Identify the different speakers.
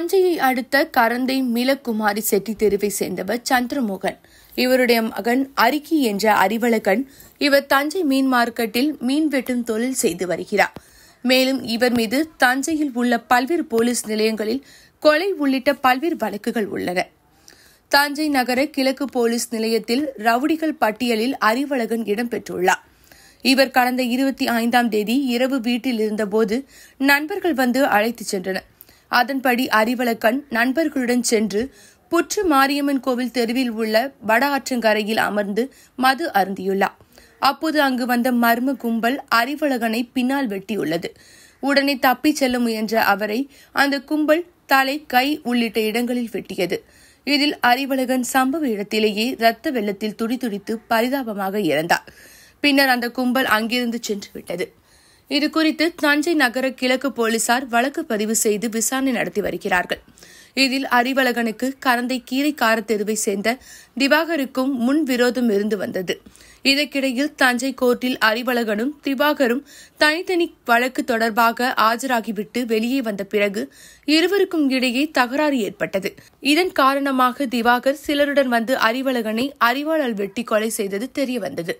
Speaker 1: தஞ்சையை அடுத்த கரந்தை மீலக்குமாரி செட்டி தெருவை சேர்ந்தவர் சந்திரமோகன் இவருடைய மகன் அரிக்கி என்ற அறிவழகன் இவர் தஞ்சை மீன் மார்க்கெட்டில் மீன் வெட்டும் தொழில் செய்து வருகிறார் மேலும் இவர் மீது தஞ்சையில் உள்ள பல்வேறு போலீஸ் நிலையங்களில் கொலை உள்ளிட்ட பல்வேறு வழக்குகள் உள்ளன தஞ்சை நகர கிழக்கு போலீஸ் நிலையத்தில் ரவுடிகள் பட்டியலில் அறிவழகன் இடம்பெற்றுள்ளார் இவர் கடந்த இருபத்தி ஐந்தாம் தேதி இரவு வீட்டில் இருந்தபோது நண்பர்கள் வந்து அழைத்துச் சென்றனர் அதன்படி அறிவழக்கன் நண்பர்களுடன் சென்று புற்று மாரியம்மன் கோவில் தெருவில் உள்ள வட ஆற்றங்கரையில் அமர்ந்து மது அருந்தியுள்ளார் அப்போது அங்கு வந்த மர்ம கும்பல் அறிவழகனை பின்னால் வெட்டியுள்ளது உடனே தப்பிச் செல்ல முயன்ற அவரை அந்த கும்பல் தலை கை உள்ளிட்ட இடங்களில் வெட்டியது இதில் அறிவழகன் சம்பவ இடத்திலேயே இரத்த வெள்ளத்தில் துடி துடித்து பரிதாபமாக இறந்தார் பின்னர் அந்த கும்பல் அங்கிருந்து சென்று விட்டது இதுகுறித்து தஞ்சை நகர கிழக்கு போலீசார் வழக்கு பதிவு செய்து விசாரணை நடத்தி வருகிறார்கள் இதில் அறிவழகனுக்கு கரந்தை கீரை தெருவை சேர்ந்த திவாகருக்கும் முன் விரோதம் இருந்து வந்தது இதற்கிடையில் தஞ்சை கோர்ட்டில் அறிவழகனும் திவாகரும் தனித்தனி வழக்கு தொடர்பாக ஆஜராகிவிட்டு வெளியே வந்த பிறகு இருவருக்கும் இடையே தகராறு ஏற்பட்டது இதன் காரணமாக திவாகர் சிலருடன் வந்து அறிவழகனை அறிவாளால் வெட்டி கொலை செய்தது தெரியவந்தது